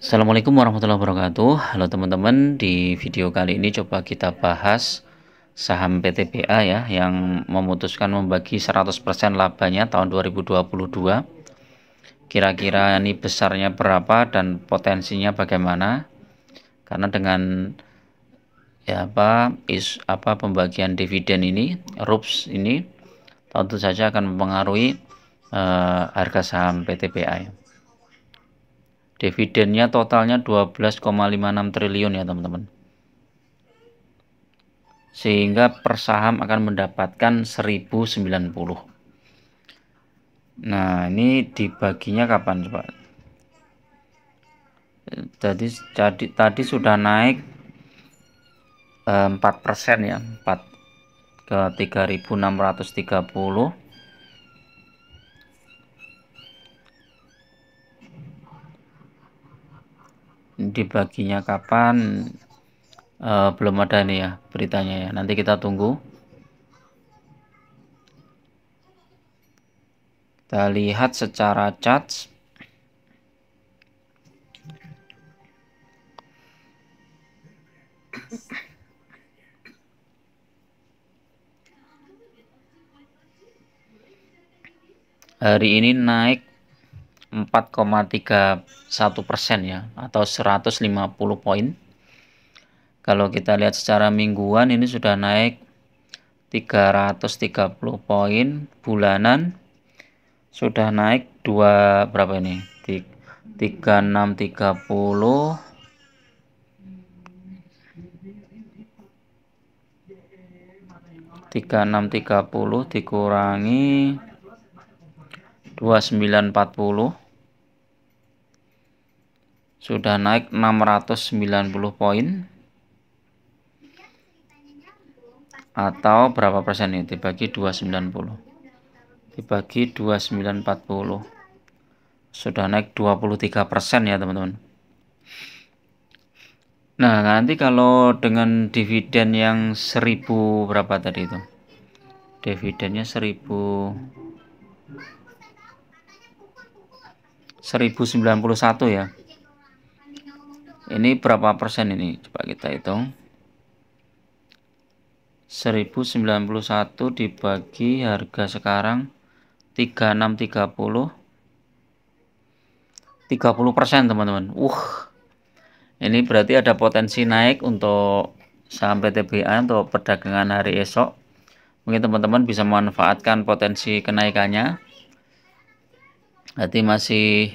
Assalamualaikum warahmatullahi wabarakatuh Halo teman-teman di video kali ini coba kita bahas saham PTBA ya yang memutuskan membagi 100% labanya tahun 2022 kira-kira ini besarnya berapa dan potensinya bagaimana karena dengan ya apa is apa pembagian dividen ini RUPS ini tentu saja akan mempengaruhi uh, harga saham PTBA ya. Dividennya totalnya 12,56 triliun ya teman-teman. Sehingga per saham akan mendapatkan 1090. Nah, ini dibaginya kapan coba? Jadi tadi tadi sudah naik 4% eh, ya, 4 ke 3630 dibaginya kapan e, belum ada nih ya beritanya ya nanti kita tunggu kita lihat secara charts hari ini naik 4,31 persen ya atau 150 poin kalau kita lihat secara mingguan ini sudah naik 330 poin bulanan sudah naik dua berapa ini 3630 3630 dikurangi 2940 sudah naik 690 poin atau berapa persen ini dibagi 290 dibagi 2940 sudah naik 23 persen ya teman-teman nah nanti kalau dengan dividen yang 1000 berapa tadi itu dividennya 1000 1091 ya ini berapa persen ini coba kita hitung 1091 dibagi harga sekarang 3630 30 persen teman-teman uh ini berarti ada potensi naik untuk saham PTBA untuk perdagangan hari esok mungkin teman-teman bisa memanfaatkan potensi kenaikannya Nanti masih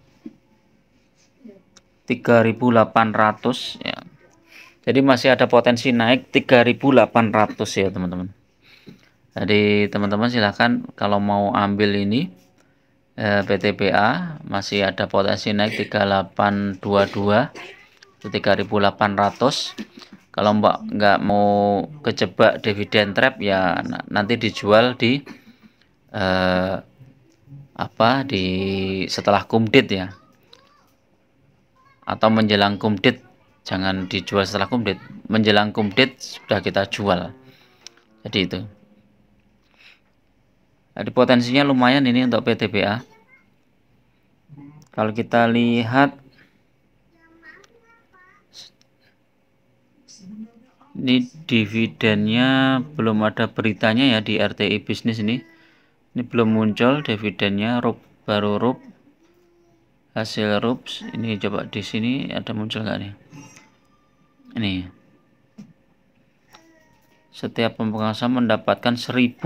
3800 ya. Jadi masih ada potensi naik 3800 ya teman-teman. Jadi teman-teman silahkan kalau mau ambil ini eh, PTBA masih ada potensi naik 3822 itu 3800 kalau mbak nggak mau kejebak dividen trap ya nanti dijual di eh, apa di setelah kumdit ya atau menjelang kumdit jangan dijual setelah kumdit menjelang kumdit sudah kita jual jadi itu jadi potensinya lumayan ini untuk PTBA kalau kita lihat ini dividennya belum ada beritanya ya di RTI bisnis ini ini belum muncul dividennya rup, baru rup hasil rups ini coba di sini ada muncul nggak nih ini setiap saham mendapatkan 1094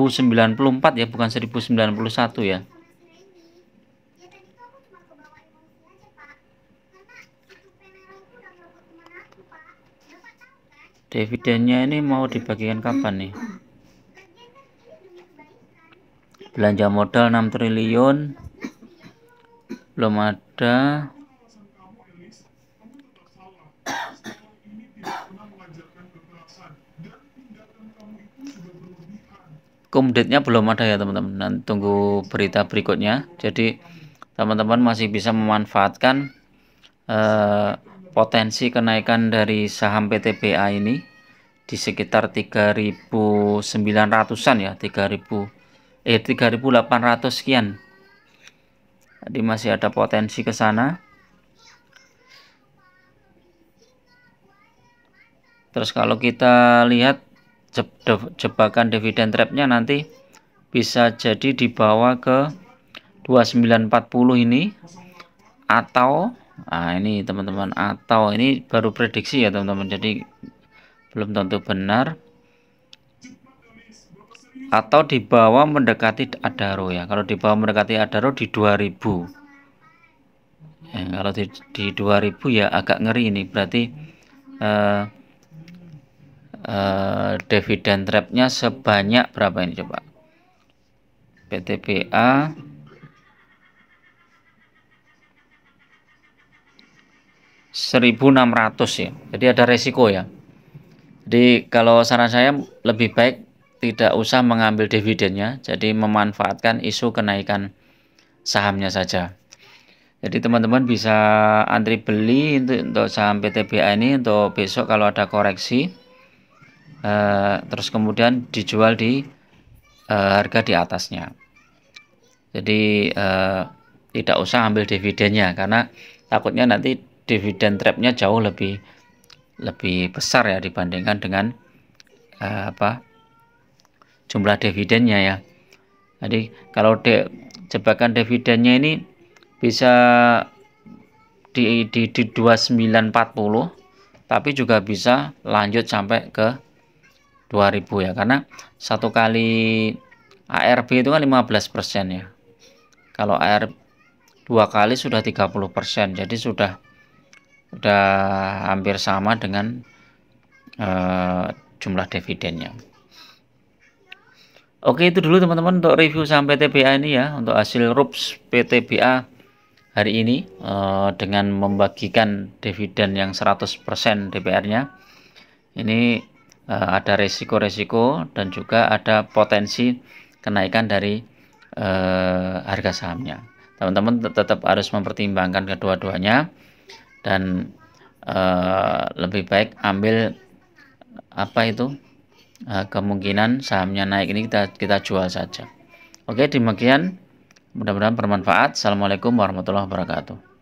ya bukan 1091 ya dividennya ini mau dibagikan kapan nih belanja modal 6 triliun belum ada kumdetnya belum ada ya teman-teman dan tunggu berita berikutnya jadi teman-teman masih bisa memanfaatkan eh, potensi kenaikan dari saham PTBA ini di sekitar 3.900an ya 3.000 eh 3.800 sekian jadi masih ada potensi ke sana. Terus kalau kita lihat jebakan dividen trapnya nanti bisa jadi dibawa ke 2940 ini atau nah ini teman-teman atau ini baru prediksi ya teman-teman jadi belum tentu benar atau di bawah mendekati adaro ya kalau di bawah mendekati adaro di 2000 ya, kalau di, di 2000 ya agak ngeri ini berarti eh, eh, dividen trapnya sebanyak berapa ini coba PTPA ratus ya jadi ada resiko ya jadi kalau saran saya lebih baik tidak usah mengambil dividennya, jadi memanfaatkan isu kenaikan sahamnya saja. Jadi teman-teman bisa antri beli untuk, untuk saham PTBA ini untuk besok kalau ada koreksi, eh, terus kemudian dijual di eh, harga di atasnya. Jadi eh, tidak usah ambil dividennya karena takutnya nanti dividen trapnya jauh lebih lebih besar ya dibandingkan dengan apa jumlah dividennya ya jadi kalau de, jebakan dividennya ini bisa di, di, di 2940 tapi juga bisa lanjut sampai ke 2000 ya karena satu kali ARB itu kan 15% ya kalau AR dua kali sudah 30% jadi sudah sudah hampir sama dengan uh, jumlah dividennya Oke itu dulu teman-teman untuk review sampai TPA ini ya untuk hasil RUPS PTBA hari ini uh, dengan membagikan dividen yang 100% DPR-nya ini uh, ada resiko-resiko dan juga ada potensi kenaikan dari uh, harga sahamnya teman-teman tetap harus mempertimbangkan kedua-duanya dan uh, lebih baik ambil apa itu Eh, kemungkinan sahamnya naik ini kita kita jual saja. Oke, demikian. Mudah-mudahan bermanfaat. Assalamualaikum warahmatullahi wabarakatuh.